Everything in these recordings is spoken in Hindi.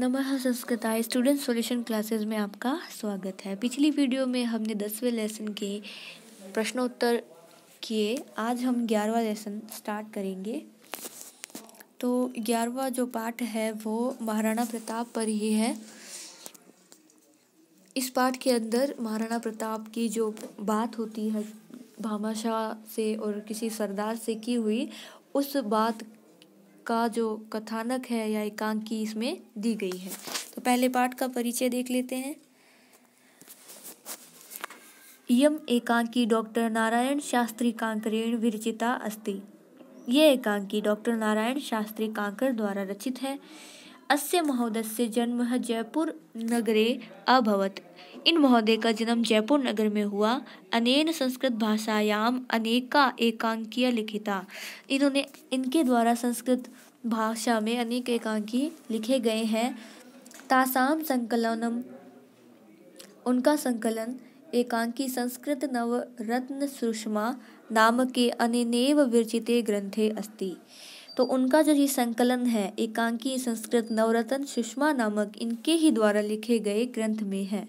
नमः संस्कृताय स्टूडेंट सॉल्यूशन क्लासेस में आपका स्वागत है पिछली वीडियो में हमने दसवें लेसन के प्रश्नोत्तर किए आज हम ग्यारहवा लेसन स्टार्ट करेंगे तो ग्यारहवा जो पाठ है वो महाराणा प्रताप पर ही है इस पाठ के अंदर महाराणा प्रताप की जो बात होती है भामाशाह से और किसी सरदार से की हुई उस बात का जो कथानक है या एकांकी इसमें दी गई है तो पहले पाठ का परिचय देख लेते हैं यम एकांकी डॉक्टर नारायण शास्त्री कांकरेण विरचिता अस्ति ये एकांकी डॉक्टर नारायण शास्त्री कांकर द्वारा रचित है अस्य महोदय जन्म जयपुर नगरे अभवत इन महोदय का जन्म जयपुर नगर में हुआ अनेन संस्कृत भाषायाम अनेका एकांकीय लिखिता इन्होंने इनके द्वारा संस्कृत भाषा में अनेक एकांकी लिखे गए हैं तासाम संकलनम उनका संकलन एकांकी संस्कृत नवरत्न सुषमा नाम के अनेनेव विरचिते ग्रंथे अस्ति तो उनका जो ये संकलन है एकांकी संस्कृत नवरत्न सुषमा नामक इनके ही द्वारा लिखे गए ग्रंथ में है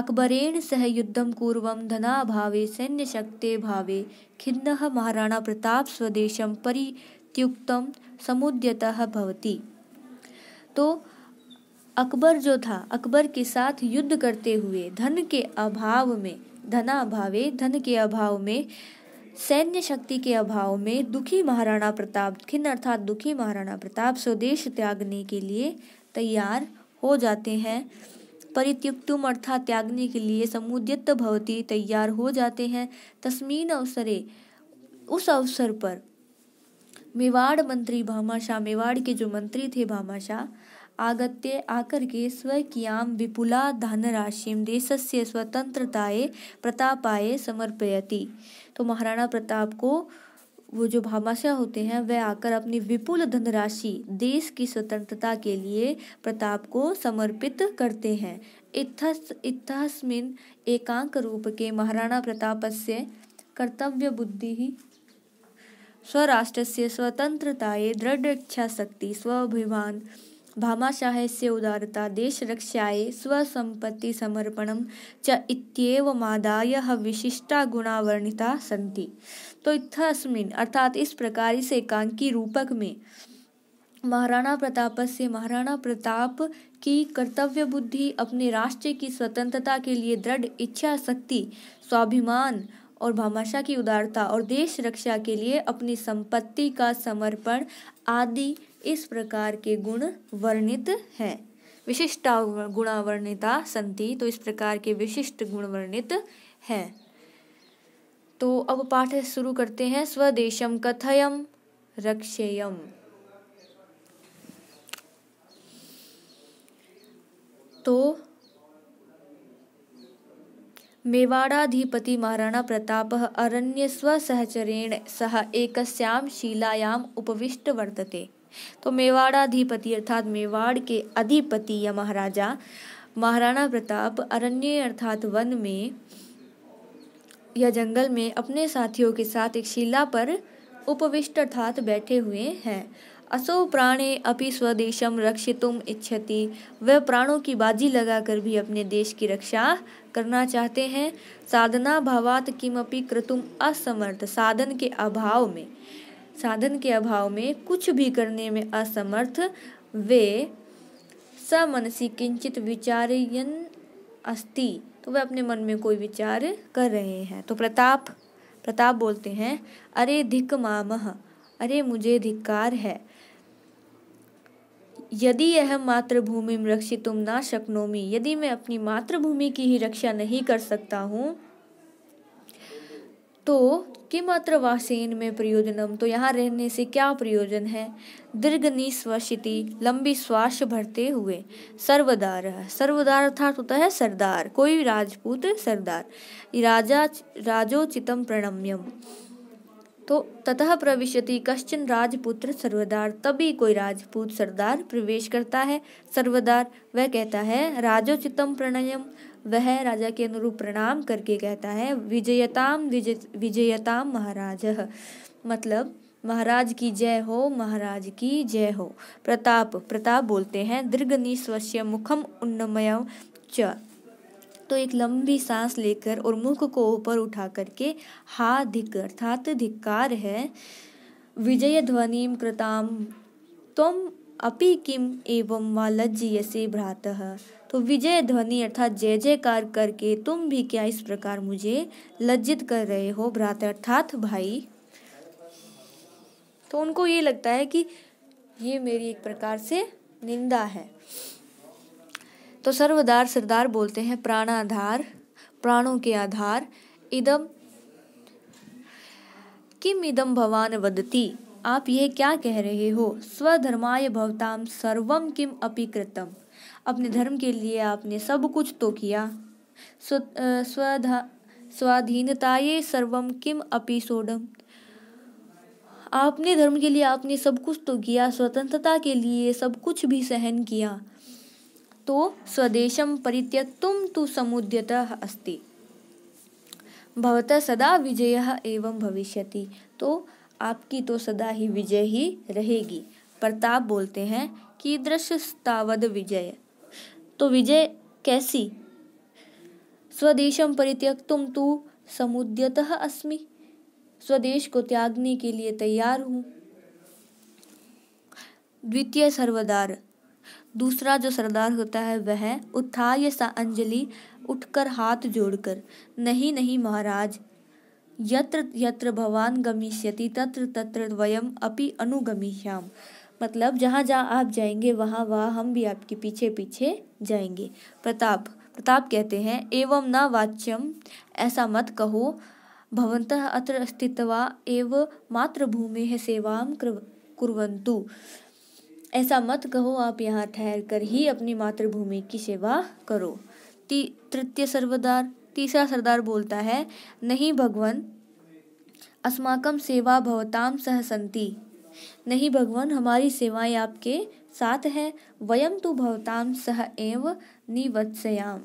अकबरेण सह युद्धं पूर्व धनाभावे सैन्यशक्तेऽभावे खिन्न महाराणा प्रताप स्वदेशं परित्युक्त समुद्यतः भवति तो अकबर जो था अकबर के साथ युद्ध करते हुए धन के अभाव में धनाभावे धन के अभाव में सैन्य शक्ति के अभाव में दुखी महाराणा प्रताप खिन्न अर्थात दुखी महाराणा प्रताप स्वदेश त्यागने के लिए तैयार हो जाते हैं परित्यक्तुम अर्थात त्यागने के लिए समुद्यत भवती तैयार हो जाते हैं तस्मीन अवसरे उस अवसर पर मेवाड़ मंत्री भामाशाह मेवाड़ के जो मंत्री थे भामाशाह आगत्य आकर के स्वकियाम विपुला देश से स्वतंत्रताए प्रतापाए समर्पयति तो महाराणा प्रताप को वो जो भामाशाह होते हैं वह आकर अपनी विपुल धनराशि देश की स्वतंत्रता के लिए प्रताप को समर्पित करते हैं इथस इथस्मिन एकांक रूप के महाराणा प्रताप से कर्तव्य बुद्धि ही स्वराष्ट्र से स्वतंत्रताए दृढ़ इच्छा शक्ति स्वाभिमान से उदारता देशरक्षायै स्वसम्पत्तिसमर्पणं च इत्येवमादायः विशिष्टा गुणा वर्णिता सन्ति तो इत्था अर्थात इस प्रकार इस एकांकी रूपक में महाराणा प्रताप से महाराणा प्रताप की कर्तव्य बुद्धि अपने राष्ट्र की स्वतंत्रता के लिए दृढ़ इच्छा शक्ति स्वाभिमान और भामाशाह की उदारता और देश रक्षा के लिए अपनी संपत्ति का समर्पण आदि इस प्रकार के गुण वर्णित है विशिष्टा गुणावर्णिता संति तो इस प्रकार के विशिष्ट गुण वर्णित है तो अब पाठ शुरू करते हैं स्वदेशम कथयम रक्षेयम तो मेवाड़ाधिपति महाराणा प्रताप अरण्य स्वसहचरेण सह एक शिलायाम उपविष्ट वर्तते तो मेवाड़ाधिपति अर्थात मेवाड़ के अधिपति या महाराजा महाराणा प्रताप अरण्य अर्थात वन में या जंगल में अपने साथियों के साथ एक शिला पर उपविष्ट अर्थात बैठे हुए हैं असो प्राणे अपि स्वदेशम रक्षितुम इच्छति वह प्राणों की बाजी लगाकर भी अपने देश की रक्षा करना चाहते हैं साधना भावात किमपि कृतुम असमर्थ साधन के अभाव में साधन के अभाव में कुछ भी करने में असमर्थ वे समनसी किंचित विचारयन अस्ति तो वह अपने मन में कोई विचार कर रहे हैं तो प्रताप प्रताप बोलते हैं अरे धिक मामह अरे मुझे धिक्कार है यदि यह मातृभूमि रक्षित तुम ना शक्नोमी यदि मैं अपनी मातृभूमि की ही रक्षा नहीं कर सकता हूँ तो किमात्र वासेन में प्रयोजनम तो यहाँ रहने से क्या प्रयोजन है दीर्घ निस्वशिति लंबी श्वास भरते हुए सर्वदार सर्वदार अर्थात होता है सरदार कोई राजपूत सरदार राजा राजोचितम प्रणम्यम तो ततः प्रविशति कश्चन राजपुत्र सर्वदार तभी कोई राजपूत सरदार प्रवेश करता है सर्वदार वह कहता है राजोचितम प्रणयम वह राजा के अनुरूप प्रणाम करके कहता है विजयताम विजय विजयताम महाराज मतलब महाराज की जय हो महाराज की जय हो प्रताप प्रताप बोलते हैं दीर्घ निस्वस्य मुखम उन्नमय च तो एक लंबी सांस लेकर और मुख को ऊपर उठा करके हा धिक अर्थात धिक्कार है विजय ध्वनि कृताम तुम अपि किम एवं वा लज्जयसे भ्रात तो विजय ध्वनि अर्थात जय जयकार करके तुम भी क्या इस प्रकार मुझे लज्जित कर रहे हो भ्रात अर्थात भाई तो उनको ये लगता है कि ये मेरी एक प्रकार से निंदा है तो सर्वदार सरदार बोलते हैं प्राणाधार प्राणों के आधार इदम किम इदम भवान वदती आप यह क्या कह रहे हो स्वधर्माय भवताम सर्वम किम अपिकृतम कृतम अपने धर्म के लिए आपने सब कुछ तो किया स्व स्वधा स्वाधीनताये सर्वम किम अपि सोडम आपने धर्म के लिए आपने सब कुछ तो किया स्वतंत्रता के लिए सब कुछ भी सहन किया तो स्वदेशं परित्यक्तुं तु समुद्यतः अस्ति भवतः सदा विजयः एवं भविष्यति तो आपकी तो सदा ही विजय ही रहेगी प्रताप बोलते हैं कि दृश्य तावद विजय तो विजय कैसी स्वदेशम परित्यक्तुम तू समुद्यतः अस्मि स्वदेश को त्यागने के लिए तैयार हूँ द्वितीय सर्वदार दूसरा जो सरदार होता है वह उत्थाय सा अंजलि उठकर हाथ जोड़कर नहीं नहीं महाराज यत्र यत्र भवान गमिष्यति तत्र तत्र वयम अपि अनुगमिष्याम मतलब जहाँ जहाँ आप जाएंगे वहाँ वहाँ हम भी आपके पीछे पीछे जाएंगे प्रताप प्रताप कहते हैं एवं न वाच्यम ऐसा मत कहो भवंत अत्र स्थित एव मातृभूमि सेवाम कुरंतु ऐसा मत कहो आप यहाँ ठहर कर ही अपनी मातृभूमि की सेवा करो ती तृतीय सर्वदार तीसरा सरदार बोलता है नहीं भगवान अस्माकम सेवा भवताम सहसंती नहीं भगवान हमारी सेवाएं आपके साथ हैं वयम तो भवताम सह एव निवत्सयाम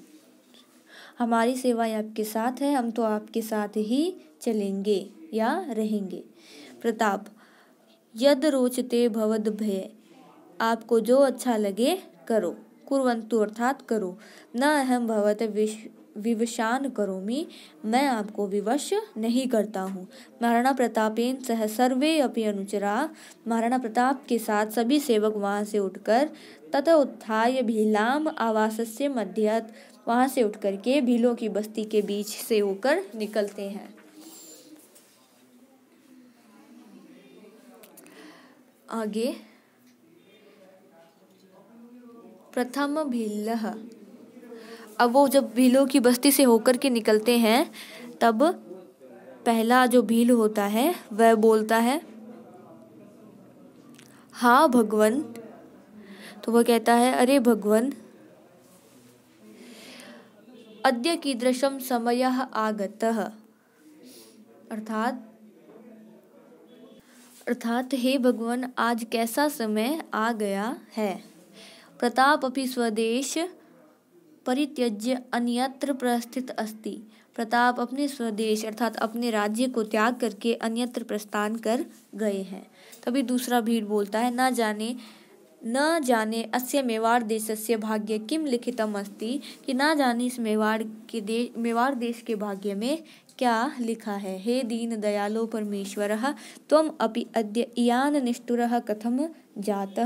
हमारी सेवाएं आपके साथ है हम तो आपके साथ ही चलेंगे या रहेंगे प्रताप यद रोचते भवद भय आपको जो अच्छा लगे करो कुरंतु अर्थात करो न अहम भवत विश विवशान करोमी मैं आपको विवश नहीं करता हूँ महाराणा प्रतापेन सह सर्वे अपनी अनुचरा महाराणा प्रताप के साथ सभी सेवक वहाँ से उठकर तथा उत्थाय भीलाम आवास से मध्यत वहाँ से उठ करके भीलों की बस्ती के बीच से होकर निकलते हैं आगे प्रथम भील अब वो जब भीलों की बस्ती से होकर के निकलते हैं तब पहला जो भील होता है वह बोलता है हाँ भगवन तो वह कहता है अरे भगवन अद्य की दृशम समय आगत अर्थात अर्थात हे भगवान आज कैसा समय आ गया है प्रताप अपि स्वदेश परित्यज्य अन्यत्र प्रस्थित अस्ति प्रताप अपने स्वदेश अर्थात अपने राज्य को त्याग करके अन्यत्र प्रस्थान कर गए हैं तभी दूसरा भीड़ बोलता है न जाने न जाने अस्य मेवाड़ देश से भाग्य किम लिखितम अस्ति कि ना जाने इस मेवाड़ के देश मेवाड़ देश के भाग्य में क्या लिखा है हे दीन दयालो परमेश्वर तुम अपि अद्य इयान निष्ठुर कथम जात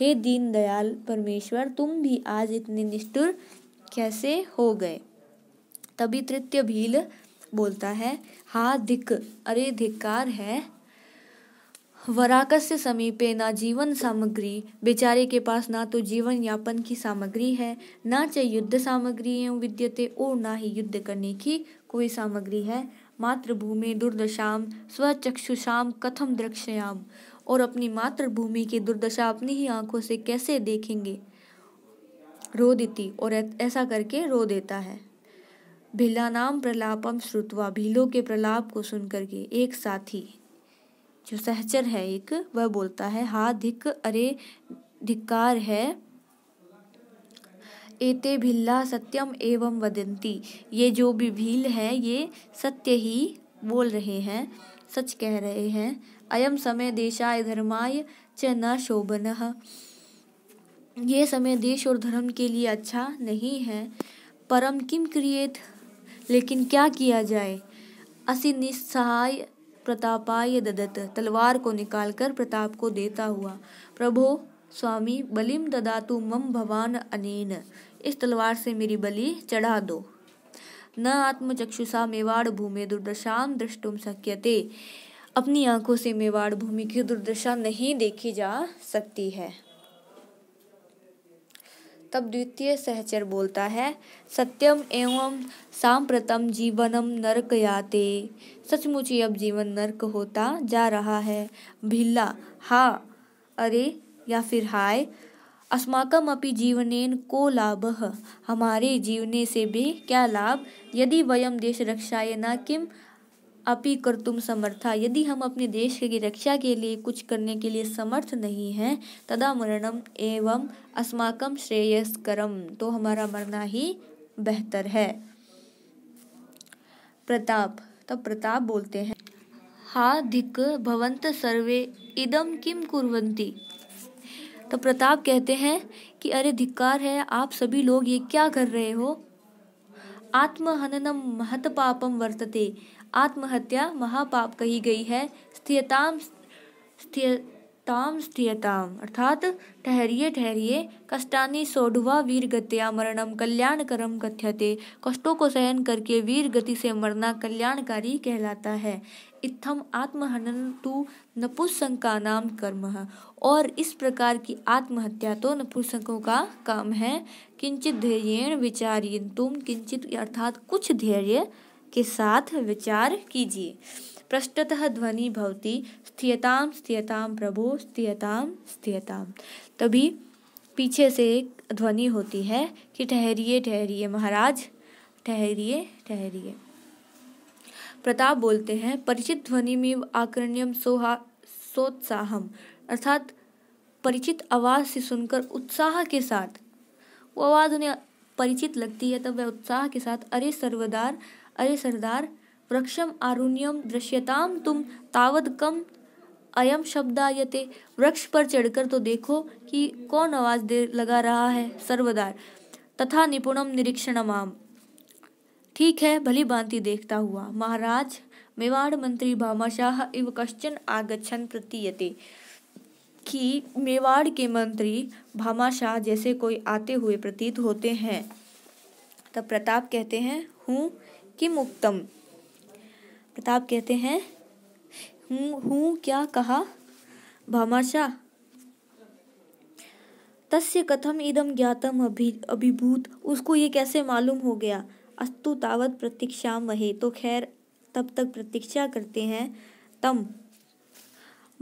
हे दीन दयाल परमेश्वर तुम भी आज इतने निष्ठुर कैसे हो गए तभी तृतीय भील बोलता है हा धिक अरे धिक्कार है वराकस से समीपे ना जीवन सामग्री बेचारे के पास ना तो जीवन यापन की सामग्री है ना च युद्ध सामग्री विद्यते और ना ही युद्ध करने की कोई सामग्री है मातृभूमि दुर्दशाम स्वचक्षुषाम कथम द्रक्षयाम और अपनी मातृभूमि की दुर्दशा अपनी ही आंखों से कैसे देखेंगे रो देती और ऐसा करके रो देता है भिलानाम प्रलापम श्रुतवा भीलों के प्रलाप को सुनकर के एक साथी जो सहचर है एक वह बोलता है हा धिक अरे धिकार है एते भिल्ला सत्यम एवं वदंती ये जो भी भील है ये सत्य ही बोल रहे हैं सच कह रहे हैं अयम समय देशाय धर्माय च न शोभन ये समय देश और धर्म के लिए अच्छा नहीं है परम किम क्रिएत लेकिन क्या किया जाए असी निस्सहाय प्रतापाय ददत तलवार को निकालकर प्रताप को देता हुआ प्रभो स्वामी बलिम ददातु मम भवान अनेन इस तलवार से मेरी बलि चढ़ा दो न आत्मचक्षुषा मेवाड़ भूमि दुर्दशा दृष्टुम शक्यते अपनी आंखों से मेवाड़ भूमि की दुर्दशा नहीं देखी जा सकती है तब द्वितीय सहचर बोलता है सत्यम एवं सांप्रतम जीवनम नरक याते सचमुच अब जीवन नरक होता जा रहा है भिल्ला हा अरे या फिर हाय अस्माकम अपि जीवनेन को लाभ हमारे जीवने से भी क्या लाभ यदि वयम देश रक्षाय न किम अपी कर तुम समर्था यदि हम अपने देश की रक्षा के लिए कुछ करने के लिए समर्थ नहीं हैं तदा मरणम एवं अस्माकम श्रेयस्करम तो हमारा मरना ही बेहतर है प्रताप तब प्रताप बोलते हैं हा धिक भवंत सर्वे इदम किम कुरवंती तो प्रताप कहते हैं कि अरे धिक्कार है आप सभी लोग ये क्या कर रहे हो आत्महननम महत पापम वर्तते आत्महत्या महापाप कही गई है स्थियताम स्थिय स्थियताम अर्थात ठहरिए ठहरिए कष्टानी सोढ़वा वीर गत्या मरणम कल्याण करम कथ्यते कष्टों को सहन करके वीर गति से मरना कल्याणकारी कहलाता है इत्थम आत्महनन तु नपुसंका नाम कर्म है और इस प्रकार की आत्महत्या तो नपुंसकों का काम है किंचित धैर्येण विचारियन तुम किंचित अर्थात कुछ धैर्य के साथ विचार कीजिए पृष्ठतः ध्वनि भवती स्थियताम स्थियताम प्रभो स्थियताम स्थियताम तभी पीछे से एक ध्वनि होती है कि ठहरिए ठहरिए महाराज ठहरिए ठहरिए प्रताप बोलते हैं परिचित ध्वनि में आकरण्यम सोहा सोत्साहम अर्थात परिचित आवाज़ से सुनकर उत्साह के साथ वो आवाज़ उन्हें परिचित लगती है तब वह उत्साह के साथ अरे सर्वदार अरे सरदार वृक्षम आरुण्यम दृश्यताम तुम तावद कम अयम शब्द आयते वृक्ष पर चढ़कर तो देखो कि कौन आवाज दे लगा रहा है सर्वदार तथा निपुणम निरीक्षणमाम ठीक है भली भांति देखता हुआ महाराज मेवाड़ मंत्री भामाशाह इव कश्चन आगच्छन प्रतीयते कि मेवाड़ के मंत्री भामाशाह जैसे कोई आते हुए प्रतीत होते हैं तब प्रताप कहते हैं हूँ किम उत्तम प्रताप कहते हैं हूँ हूँ क्या कहा भामाशा तस्य कथम इदम ज्ञातम अभि अभिभूत उसको ये कैसे मालूम हो गया अस्तु तावत प्रतीक्षा वहे तो खैर तब तक प्रतीक्षा करते हैं तम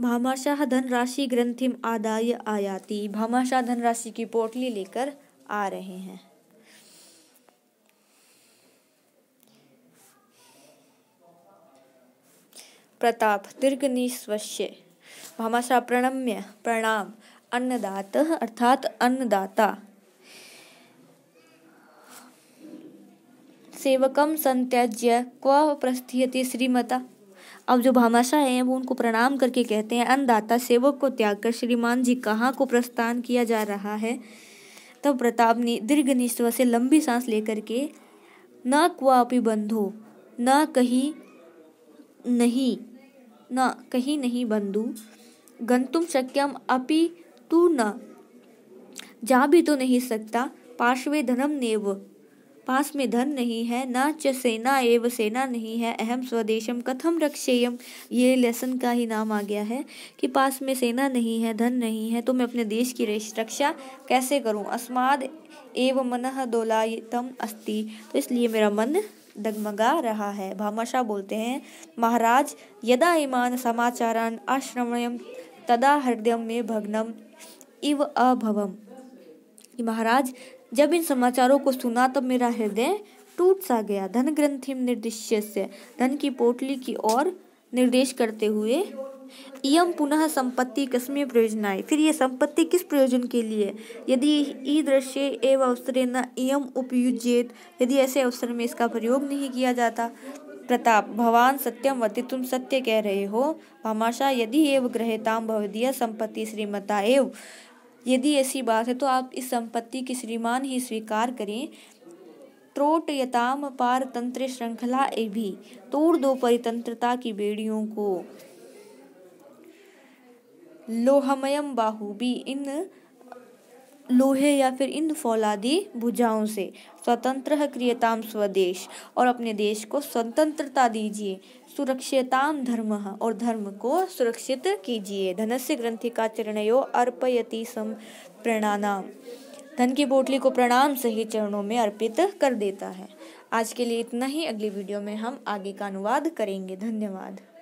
भामाशाह धनराशि ग्रंथिम आदाय आयाति भामाशाह धनराशि की पोटली लेकर आ रहे हैं प्रताप दीर्घनिश्वस्य भामाशा प्रणम्य प्रणाम अन्नदात अर्थात अन्नदाता सेवकम संत्याज्य क्व प्रस्थियति श्रीमता अब जो भामाशा हैं वो उनको प्रणाम करके कहते हैं अन्नदाता सेवक को त्याग कर श्रीमान जी कहाँ को प्रस्थान किया जा रहा है तब प्रताप ने दीर्घ निश्व से लंबी सांस लेकर के न क्वापि बंधो न कहीं नहीं न कहीं नहीं बंधु गंतुम शक्यम अपि तू न जा भी तो नहीं सकता पार्श्वे धनम नेव पास में धन नहीं है न च सेना एव सेना नहीं है अहम स्वदेशम कथम रक्षेयम ये लेसन का ही नाम आ गया है कि पास में सेना नहीं है धन नहीं है तो मैं अपने देश की रक्षा कैसे करूं अस्माद एव मन दोलायतम अस्ति तो इसलिए मेरा मन डगमगा रहा है भामाशाह बोलते हैं महाराज यदा ईमान समाचारान अश्रवणम तदा हृदय में भगनम इव अभवम महाराज जब इन समाचारों को सुना तब मेरा हृदय टूट सा गया धन ग्रंथिम निर्दिश्य धन की पोटली की ओर निर्देश करते हुए इम पुनः संपत्ति कस्मे प्रयोजनाय फिर ये संपत्ति किस प्रयोजन के लिए यदि ई दृश्य एव अवसरे न इम उपयुजेत यदि ऐसे अवसर में इसका प्रयोग नहीं किया जाता प्रताप भवान सत्यम वति तुम सत्य कह रहे हो भामाशा यदि एव ग्रहेताम भवदीय संपत्ति श्रीमता एव यदि ऐसी बात है तो आप इस संपत्ति की श्रीमान ही स्वीकार करें त्रोटयताम पारतंत्र श्रृंखला ए भी तोड़ दो परितंत्रता की बेड़ियों को लोहमयम भी इन लोहे या फिर इन फौलादी भुजाओं से स्वतंत्र क्रियताम स्वदेश और अपने देश को स्वतंत्रता दीजिए सुरक्षिताम धर्म और धर्म को सुरक्षित कीजिए धनस्य ग्रंथि का चरणयो अर्पयति सम प्रणानाम धन की बोटली को प्रणाम सही चरणों में अर्पित कर देता है आज के लिए इतना ही अगली वीडियो में हम आगे का अनुवाद करेंगे धन्यवाद